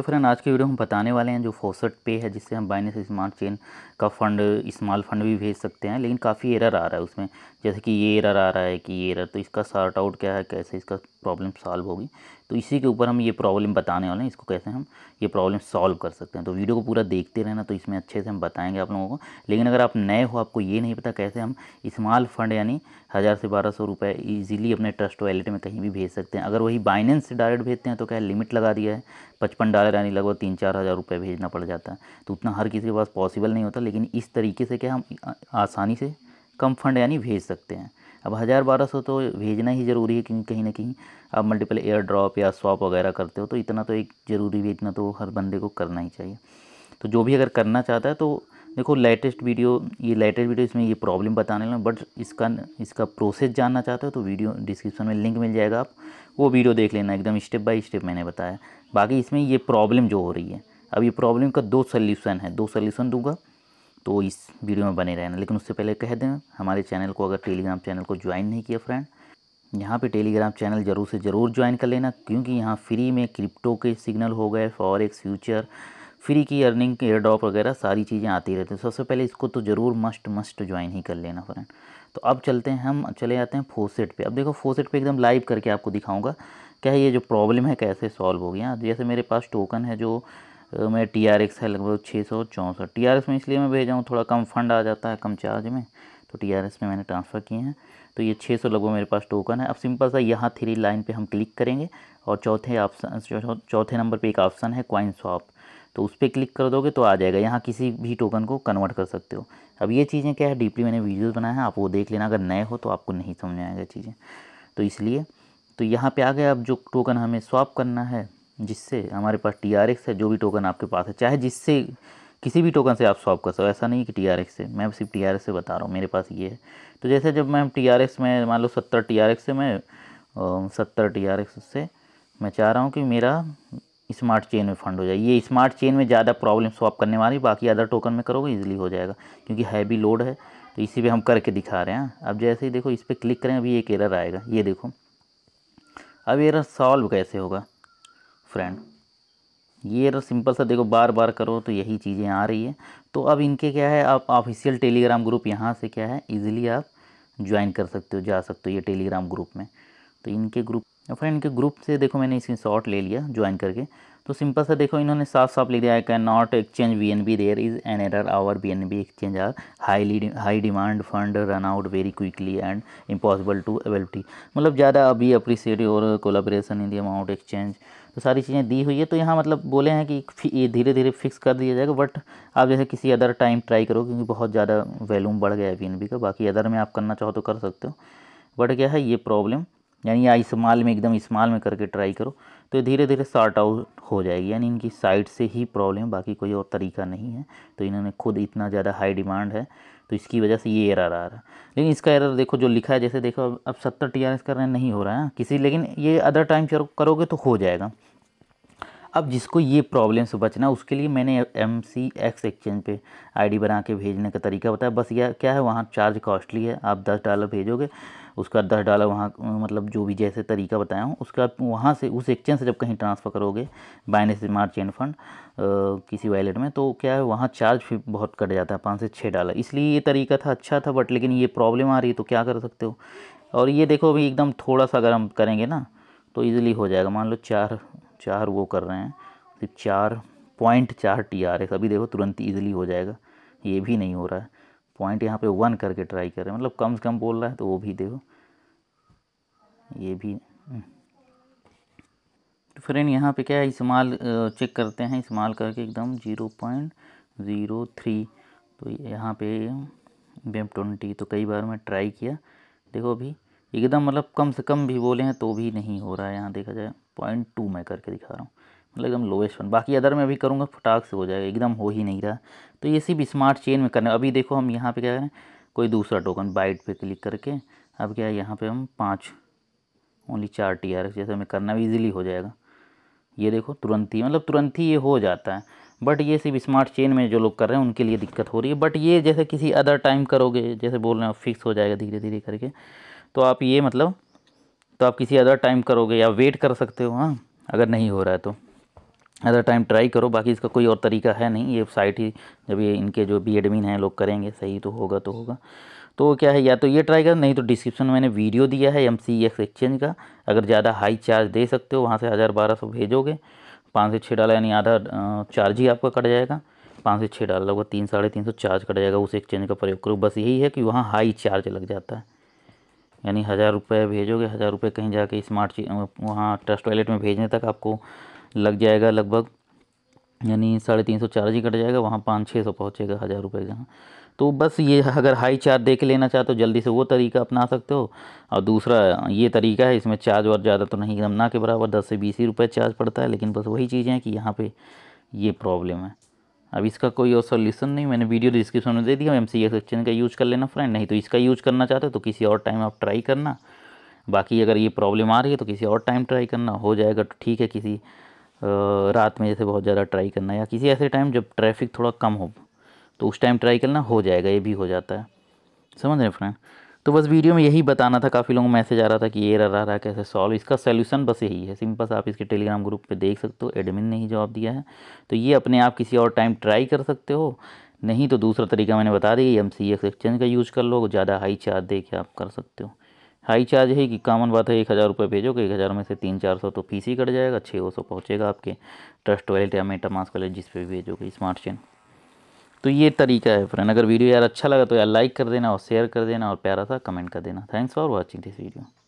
तो फ्रेंड आज के वीडियो हम बताने वाले हैं जो फोसट पे है जिससे हम बाइनेंस स्मार्ट चेन का फंड स्मॉल फंड भी भेज सकते हैं लेकिन काफ़ी एरर आ रहा है उसमें जैसे कि ये एरर आ रहा है कि ये एरर तो इसका सार्ट आउट क्या है कैसे इसका प्रॉब्लम सॉल्व होगी तो इसी के ऊपर हम ये प्रॉब्लम बताने वाले हैं इसको कैसे हम ये प्रॉब्लम सॉल्व कर सकते हैं तो वीडियो को पूरा देखते रहना तो इसमें अच्छे से हम बताएंगे आप लोगों को लेकिन अगर आप नए हो आपको ये नहीं पता कैसे हम स्मॉल फंड यानी हज़ार से बारह सौ रुपये ईजिली अपने ट्रस्ट वैलेट में कहीं भी भेज सकते हैं अगर वही बाइनेंस से डायरेक्ट भेजते हैं तो क्या लिमिट लगा दिया है पचपन डॉलर यानी लगभग तीन चार हज़ार रुपये भेजना पड़ जाता है तो उतना हर किसी के पास पॉसिबल नहीं होता लेकिन इस तरीके से क्या हम आसानी से कम फंड यानी भेज सकते हैं अब हज़ार बारह सौ तो भेजना ही ज़रूरी है क्योंकि कहीं ना कहीं आप मल्टीपल एयर ड्रॉप या स्वाप वगैरह करते हो तो इतना तो एक ज़रूरी भी इतना तो हर बंदे को करना ही चाहिए तो जो भी अगर करना चाहता है तो देखो लेटेस्ट वीडियो ये लेटेस्ट वीडियो इसमें ये प्रॉब्लम बताने लगा बट इसका इसका प्रोसेस जानना चाहते हो तो वीडियो डिस्क्रिप्शन में लिंक मिल जाएगा आप वो वीडियो देख लेना एकदम स्टेप बाय स्टेप मैंने बताया बाकी इसमें ये प्रॉब्लम जो हो रही है अब ये प्रॉब्लम का दो सल्यूशन है दो सल्यूशन दूंगा तो इस वीडियो में बने रहना लेकिन उससे पहले कह दें हमारे चैनल को अगर टेलीग्राम चैनल को ज्वाइन नहीं किया फ्रेंड यहाँ पे टेलीग्राम चैनल ज़रूर से ज़रूर ज्वाइन कर लेना क्योंकि यहाँ फ्री में क्रिप्टो के सिग्नल हो गए फॉरेक्स फ्यूचर फ्री की अर्निंग एयर ड्रॉप वगैरह सारी चीज़ें आती रहती हैं तो सबसे पहले इसको तो ज़रूर मस्ट मस्ट ज्वाइन ही कर लेना फ्रेंड तो अब चलते हैं हम चले जाते हैं फोसेट पे अब देखो फोसेट पे एकदम लाइव करके आपको दिखाऊंगा क्या ये जो प्रॉब्लम है कैसे सॉल्व हो गया जैसे मेरे पास टोकन है जो मैं टी आर एक्स है लगभग छः सौ चौंसठ टी आर एस में इसलिए मैं भेजा हूँ थोड़ा कम फंड आ जाता है कम चार्ज में तो टी आर एस में मैंने ट्रांसफ़र किए हैं तो ये छः सौ लगभग मेरे पास टोकन है अब सिंपल सा यहाँ थ्री लाइन पे हम क्लिक करेंगे और चौथे ऑप्शन चौथे नंबर पे एक ऑप्शन है क्वाइन स्वाप तो उस पर क्लिक कर दोगे तो आ जाएगा यहाँ किसी भी टोकन को कन्वर्ट कर सकते हो अब ये चीज़ें क्या है डीपली मैंने वीडियोज़ बनाए हैं आप वो देख लेना अगर नए हो तो आपको नहीं समझ आएगा चीज़ें तो इसलिए तो यहाँ पर आ गया अब जो टोकन हमें स्वाप करना है जिससे हमारे पास टी आर एक्स है जो भी टोकन आपके पास है चाहे जिससे किसी भी टोकन से आप स्वाप कर सको ऐसा नहीं कि टी आर एक्स से मैं सिर्फ टी आर एक्स से बता रहा हूँ मेरे पास ये है तो जैसे जब मैं टी आर एक्स में मान लो सत्तर टी आर एक्स से मैं सत्तर टी आर एक्स से मैं चाह रहा हूँ कि मेरा स्मार्ट चेन में फंड हो जाए ये स्मार्ट चेन में ज़्यादा प्रॉब्लम सॉल्व करने वाली बाकी अदर टोकन में करोगे ईजिली हो जाएगा क्योंकि हैवी लोड है तो इसी पर हम करके दिखा रहे हैं अब जैसे ही देखो इस पर क्लिक करें अभी एक एरर आएगा ये देखो अब एरर सॉल्व कैसे होगा फ्रेंड ये सिंपल सा देखो बार बार करो तो यही चीज़ें आ रही है तो अब इनके क्या है आप ऑफिशियल टेलीग्राम ग्रुप यहाँ से क्या है इजीली आप ज्वाइन कर सकते हो जा सकते हो ये टेलीग्राम ग्रुप में तो इनके ग्रुप या फिर इनके ग्रुप से देखो मैंने इसकी शॉर्ट ले लिया ज्वाइन करके तो सिंपल सा देखो इन्होंने साफ साफ ले दिया I can not exchange B N B there is an error our B N B exchange are highly high demand fund run out very quickly and impossible to availability मतलब ज़्यादा अभी अप्रिसिएट और collaboration in the amount exchange तो सारी चीज़ें दी हुई है तो यहाँ मतलब बोले हैं कि ये धीरे धीरे फिक्स कर दिया जाएगा बट आप जैसे किसी अदर टाइम ट्राई करो क्योंकि बहुत ज़्यादा वैल्यूम बढ़ गया है बी का बाकी अदर में आप करना चाहो तो कर सकते हो बट क्या है ये प्रॉब्लम यानी या इस्माल में एकदम इस्माल में करके ट्राई करो तो धीरे धीरे सॉर्ट आउट हो जाएगी यानी इनकी साइड से ही प्रॉब्लम बाकी कोई और तरीका नहीं है तो इन्होंने खुद इतना ज़्यादा हाई डिमांड है तो इसकी वजह से ये एरर आ रहा है लेकिन इसका एरर देखो जो लिखा है जैसे देखो अब सत्तर टी आर एस कर हैं नहीं हो रहा है किसी लेकिन ये अदर टाइम करोगे तो हो जाएगा अब जिसको ये प्रॉब्लम से बचना उसके लिए मैंने एम सी एक्स एक्सचेंज पे आईडी बना के भेजने का तरीका बताया बस यह क्या है वहाँ चार्ज कॉस्टली है आप दस डॉलर भेजोगे उसका दस डॉलर वहाँ मतलब जो भी जैसे तरीका बताया हूँ उसका वहाँ से उस एक्सचेंज से जब कहीं ट्रांसफ़र करोगे बाइनेस स्मार्ट चेन फंड किसी वैलेट में तो क्या है वहाँ चार्ज फिर बहुत कट जाता है पाँच से छः डॉलर इसलिए ये तरीका था अच्छा था बट लेकिन ये प्रॉब्लम आ रही है तो क्या कर सकते हो और ये देखो अभी एकदम थोड़ा सा अगर हम करेंगे ना तो ईज़िली हो जाएगा मान लो चार चार वो कर रहे हैं सिर्फ चार पॉइंट चार टी आर एस अभी देखो तुरंत ईज़िली हो जाएगा ये भी नहीं हो रहा है पॉइंट यहाँ पे वन करके ट्राई कर रहे हैं मतलब कम से कम बोल रहा है तो वो भी देखो ये भी हम्म। तो फ्रेंड यहाँ पे क्या है इस्तेमाल चेक करते हैं इस्तेमाल करके एकदम जीरो पॉइंट ज़ीरो थ्री तो यहाँ पे बेम ट्वेंटी तो कई बार मैं ट्राई किया देखो अभी एकदम मतलब कम से कम भी बोले हैं तो भी नहीं हो रहा है यहाँ देखा जाए पॉइंट टू मैं करके दिखा रहा हूँ मतलब एकदम लोएस्ट वन बाकी अदर में अभी करूँगा फटाक से हो जाएगा एकदम हो ही नहीं रहा तो ये सिर्फ स्मार्ट चेन में करना अभी देखो हम यहाँ पे क्या करें कोई दूसरा टोकन बाइट पे क्लिक करके अब क्या है यहाँ पर हम पाँच ओनली चार टी आर जैसे हमें करना भी ईजिली हो जाएगा ये देखो तुरंत ही मतलब तुरंत ही ये हो जाता है बट ये सिर्फ स्मार्ट चेन में जो लोग कर रहे हैं उनके लिए दिक्कत हो रही है बट ये जैसे किसी अदर टाइम करोगे जैसे बोल रहे हो फिक्स हो जाएगा धीरे धीरे करके तो आप ये मतलब तो आप किसी अदर टाइम करोगे या वेट कर सकते हो हाँ अगर नहीं हो रहा है तो द टाइम ट्राई करो बाकी इसका कोई और तरीका है नहीं ये साइट ही जब ये इनके जो बी एडमिन हैं लोग करेंगे सही तो होगा तो होगा तो क्या है या तो ये ट्राई कर नहीं तो डिस्क्रिप्शन में मैंने वीडियो दिया है एम सी एक्स एक्सचेंज का अगर ज़्यादा हाई चार्ज दे सकते हो वहाँ से हज़ार बारह सौ भेजोगे पाँच से छः डाला यानी आधा चार्ज ही आपका कट जाएगा पाँच से छः डाल लगभग तीन साढ़े तीन सौ चार्ज कट जाएगा उस एक्सचेंज का प्रयोग करो बस यही है कि वहाँ हाई चार्ज लग जाता है यानी हज़ार रुपये भेजोगे हज़ार रुपये कहीं जाके स्मार्ट वहाँ ट्रस्ट वॉलेट में भेजने तक आपको लग जाएगा लगभग यानी साढ़े तीन सौ चार्ज ही कट जाएगा वहाँ पाँच छः सौ पहुँचेगा हज़ार रुपये का तो बस ये अगर हाई चार्ज देख लेना चाहते हो तो जल्दी से वो तरीका अपना सकते हो और दूसरा ये तरीका है इसमें चार्ज और ज़्यादा तो नहीं ना के बराबर दस से बीस ही रुपये चार्ज पड़ता है लेकिन बस वही चीज़ें हैं कि यहाँ पर ये प्रॉब्लम है अब इसका कोई और सोल्यूशन नहीं मैंने वीडियो डिस्क्रिप्शन में दे दिया एम सी एक्सचेंज का यूज़ कर लेना फ्रेंड नहीं तो इसका यूज़ करना चाहते हो तो किसी और टाइम आप ट्राई करना बाकी अगर ये प्रॉब्लम आ रही है तो किसी और टाइम ट्राई करना हो जाएगा तो ठीक है किसी रात में जैसे बहुत ज़्यादा ट्राई करना या किसी ऐसे टाइम जब ट्रैफिक थोड़ा कम हो तो उस टाइम ट्राई करना हो जाएगा ये भी हो जाता है समझ रहे फ्रेंड तो बस वीडियो में यही बताना था काफ़ी लोगों को मैसेज आ रहा था कि ये रहा रहा, रहा कैसे सॉल्व इसका सोल्यूशन बस यही है सिंपल आप इसके टेलीग्राम ग्रुप पे देख सकते हो एडमिन ने ही जवाब दिया है तो ये अपने आप किसी और टाइम ट्राई कर सकते हो नहीं तो दूसरा तरीका मैंने बता दिया एम सी एक्सचेंज का यूज़ कर लो ज़्यादा हाई चार्ज दे के आप कर सकते हो हाई चार्ज है कि कॉमन बात है एक हज़ार रुपये भेजोगे एक हज़ार में से तीन चार सौ तो फीस ही कट जाएगा छः सौ पहुँचेगा आपके ट्रस्ट वॉलेट या मेटा मास्क वॉलेट जिस पर भेजोगे स्मार्ट चेन तो ये तरीका है फ्रेंड अगर वीडियो यार अच्छा लगा तो यार लाइक कर देना और शेयर कर देना और प्यारा सा कमेंट कर देना thanks for watching this video